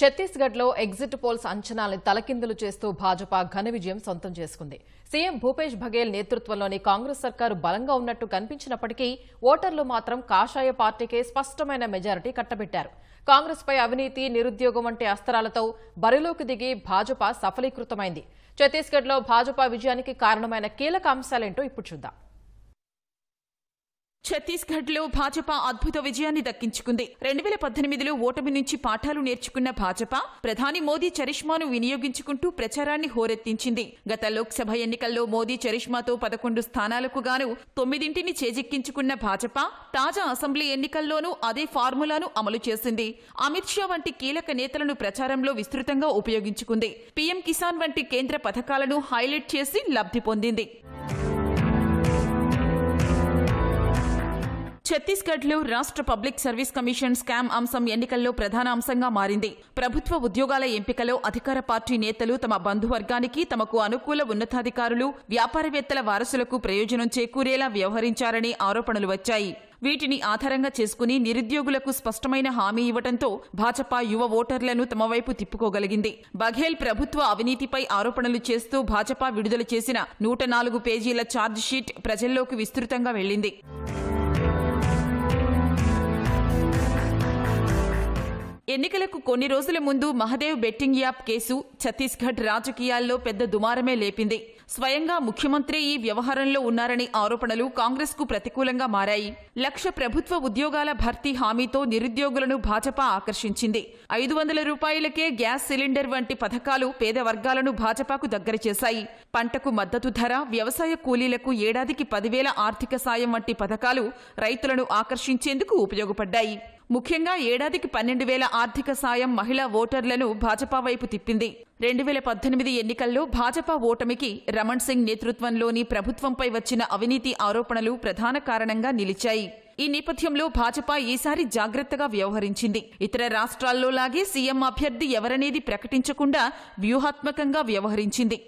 ఛత్తీస్గఢ్లో exit polls అంచనాలను తలకిందులు చేస్తూ భాజపా ఘన విజయం సొంతం చేసుకుంది సీఎం భూపేష్ బఘేల్ నేతృత్వంలోని కాంగ్రెస్ సర్కారు బలంగా ఉన్నట్టు కనిపించినప్పటికీ ఓటర్లు మాత్రం కాషాయ పార్టీకే స్పష్టమైన మెజారిటీ కట్టబెట్టారు కాంగ్రెస్పై అవినీతి నిరుద్యోగం వంటి అస్తరాలతో బరిలోకి దిగి భాజపా సఫలీకృతమైంది ఛత్తీస్గఢ్లో భాజపా విజయానికి కారణమైన కీలక అంశాలేంటో ఇప్పుడు చూద్దాం ఛత్తీస్గఢ్లో భాజపా అద్భుత విజయాన్ని దక్కించుకుంది రెండు వేల పద్దెనిమిదిలో ఓటమి నుంచి పాఠాలు నేర్చుకున్న భాజపా ప్రధాని మోదీ చరిష్మాను వినియోగించుకుంటూ ప్రచారాన్ని హోరెత్తించింది గత లోక్సభ ఎన్నికల్లో మోదీ చరిష్మాతో పదకొండు స్థానాలకు గాను తొమ్మిదింటిని చేజిక్కించుకున్న భాజపా తాజా అసెంబ్లీ ఎన్నికల్లోనూ అదే ఫార్ములాను అమలు చేసింది అమిత్ షా వంటి కీలక నేతలను ప్రచారంలో విస్తృతంగా ఉపయోగించుకుంది పీఎం కిసాన్ వంటి కేంద్ర పథకాలను హైలైట్ చేసి లబ్ధి పొందింది ఛత్తీస్గఢ్లో రాష్ట్ర పబ్లిక్ సర్వీస్ కమిషన్ స్కామ్ అంశం ఎన్నికల్లో ప్రధాన అంశంగా మారింది ప్రభుత్వ ఉద్యోగాల ఎంపికలో అధికార పార్టీ నేతలు తమ బంధువర్గానికి తమకు అనుకూల ఉన్నతాధికారులు వ్యాపారవేత్తల వారసులకు ప్రయోజనం చేకూరేలా వ్యవహరించారనే ఆరోపణలు వచ్చాయి వీటిని ఆధారంగా చేసుకుని నిరుద్యోగులకు స్పష్టమైన హామీ ఇవ్వడంతో భాజపా యువ ఓటర్లను తమ వైపు తిప్పుకోగలిగింది బఘేల్ ప్రభుత్వ అవినీతిపై ఆరోపణలు చేస్తూ భాజపా విడుదల చేసిన నూట నాలుగు పేజీల ఛార్జ్ షీట్ ప్రజల్లోకి విస్తృతంగా వెళ్లింది ఎన్నికలకు కొన్ని రోజుల ముందు Mahadev betting app case Chhattisgarh రాజకీయాల్లో పెద్ద దుమారమే లేపింది స్వయంగా ముఖ్యమంత్రి ఈ వ్యవహారంలో ఉన్నారనే ఆరోపణలు కాంగ్రెస్కు ప్రతికూలంగా మారాయి లక్ష ప్రభుత్వ ఉద్యోగాల భర్తీ హామీతో నిరుద్యోగులను భాజపా ఆకర్షించింది ఐదు వందల రూపాయలకే గ్యాస్ సిలిండర్ వంటి పథకాలు పేద వర్గాలను భాజపాకు దగ్గర చేశాయి పంటకు మద్దతు ధర వ్యవసాయ కూలీలకు ఏడాదికి పదివేల ఆర్థిక సాయం వంటి పథకాలు రైతులను ఆకర్షించేందుకు ఉపయోగపడ్డాయి ముఖ్యంగా ఏడాదికి పన్నెండు వేల ఆర్థిక సాయం మహిళా ఓటర్లను భాజపా వైపు తిప్పింది రెండు వేల పద్దెనిమిది ఎన్నికల్లో భాజపా ఓటమికి రమణ్ సింగ్ నేతృత్వంలోని ప్రభుత్వంపై వచ్చిన అవినీతి ఆరోపణలు ప్రధాన కారణంగా నిలిచాయి ఈ నేపథ్యంలో భాజపా ఈసారి జాగ్రత్తగా వ్యవహరించింది ఇతర రాష్ట్రాల్లో లాగే సీఎం అభ్యర్థి ఎవరనేది ప్రకటించకుండా వ్యూహాత్మకంగా వ్యవహరించింది